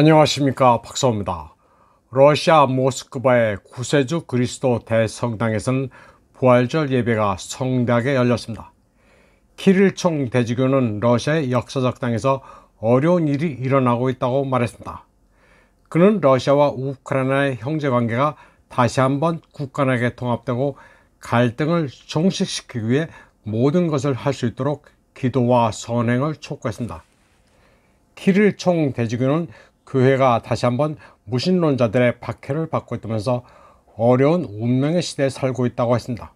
안녕하십니까 박사호입니다. 러시아 모스크바의 구세주 그리스도 대성당에서는 부활절 예배가 성대하게 열렸습니다. 키릴총 대지교는 러시아의 역사적 당에서 어려운 일이 일어나고 있다고 말했습니다. 그는 러시아와 우크라이나의 형제관계가 다시 한번 국간하게 통합되고 갈등을 종식시키기 위해 모든 것을 할 수 있도록 기도와 선행을 촉구했습니다. 키릴 총대지교는 교회가 다시 한번 무신론자들의 박해를 받고 있다면서 어려운 운명의 시대에 살고 있다고 했습니다.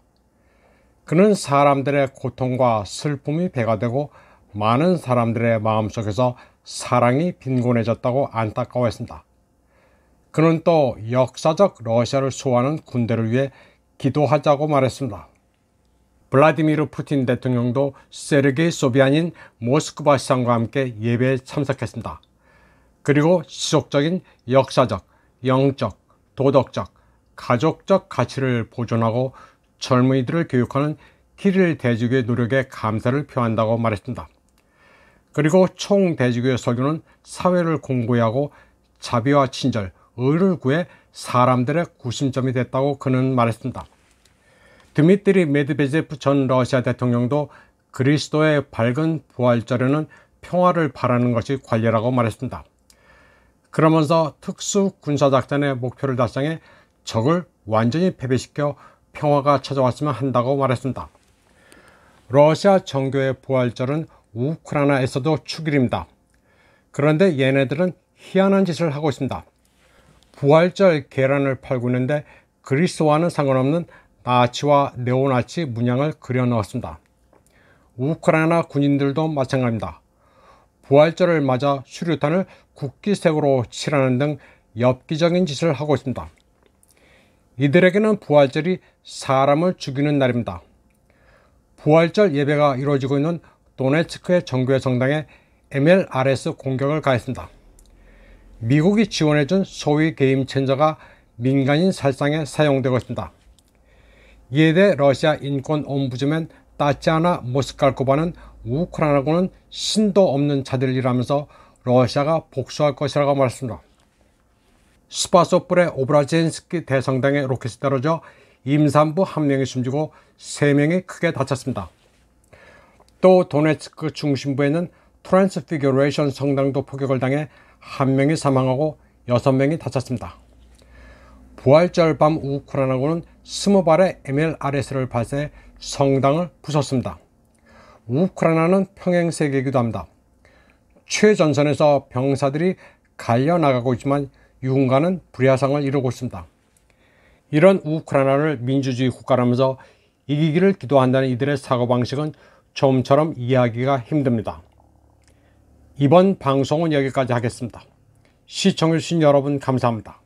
그는 사람들의 고통과 슬픔이 배가 되고 많은 사람들의 마음속에서 사랑이 빈곤해졌다고 안타까워했습니다. 그는 또 역사적 러시아를 수호하는 군대를 위해 기도하자고 말했습니다. 블라디미르 푸틴 대통령도 세르게이 소비아인 모스크바 시장과 함께 예배에 참석했습니다. 그리고 지속적인 역사적, 영적, 도덕적, 가족적 가치를 보존하고 젊은이들을 교육하는 키릴 대주교의 노력에 감사를 표한다고 말했습니다. 그리고 총대주교의 설교는 사회를 공고하고 자비와 친절, 의를 구해 사람들의 구심점이 됐다고 그는 말했습니다. 드미트리 메드베제프 전 러시아 대통령도 그리스도의 밝은 부활절에는 평화를 바라는 것이 관례라고 말했습니다. 그러면서 특수 군사작전의 목표를 달성해 적을 완전히 패배시켜 평화가 찾아왔으면 한다고 말했습니다. 러시아 정교의 부활절은 우크라이나에서도 축일입니다. 그런데 얘네들은 희한한 짓을 하고 있습니다. 부활절 계란을 팔고 있는데 그리스와는 상관없는 나치와 네오나치 문양을 그려 넣었습니다. 우크라이나 군인들도 마찬가지입니다. 부활절을 맞아 수류탄을 국기색으로 칠하는 등 엽기적인 짓을 하고 있습니다. 이들에게는 부활절이 사람을 죽이는 날입니다. 부활절 예배가 이루어지고 있는 도네츠크의 정교회 성당에 MLRS 공격을 가했습니다. 미국이 지원해준 소위 게임 첸저가 민간인 살상에 사용되고 있습니다. 이에 대해 러시아 인권 옴부즈맨 따치아나 모스칼코바는 우크라이나군은 신도 없는 자들이라면서 러시아가 복수할 것이라고 말했습니다. 스파소플의 오브라젠스키 대성당에 로켓이 떨어져 임산부 한 명이 숨지고 세 명이 크게 다쳤습니다. 또 도네츠크 중심부에는 트랜스피규레이션 성당도 포격을 당해 한 명이 사망하고 여섯 명이 다쳤습니다. 부활절 밤 우크라이나군은 20발의 MLRS를 발사해 성당을 부쉈습니다. 우크라이나는 평행세계이기도 합니다. 최전선에서 병사들이 갈려나가고 있지만 유흥가는 불야상을 이루고 있습니다. 이런 우크라이나를 민주주의 국가라면서 이기기를 기도한다는 이들의 사고방식은 좀처럼 이해하기가 힘듭니다. 이번 방송은 여기까지 하겠습니다. 시청해주신 여러분 감사합니다.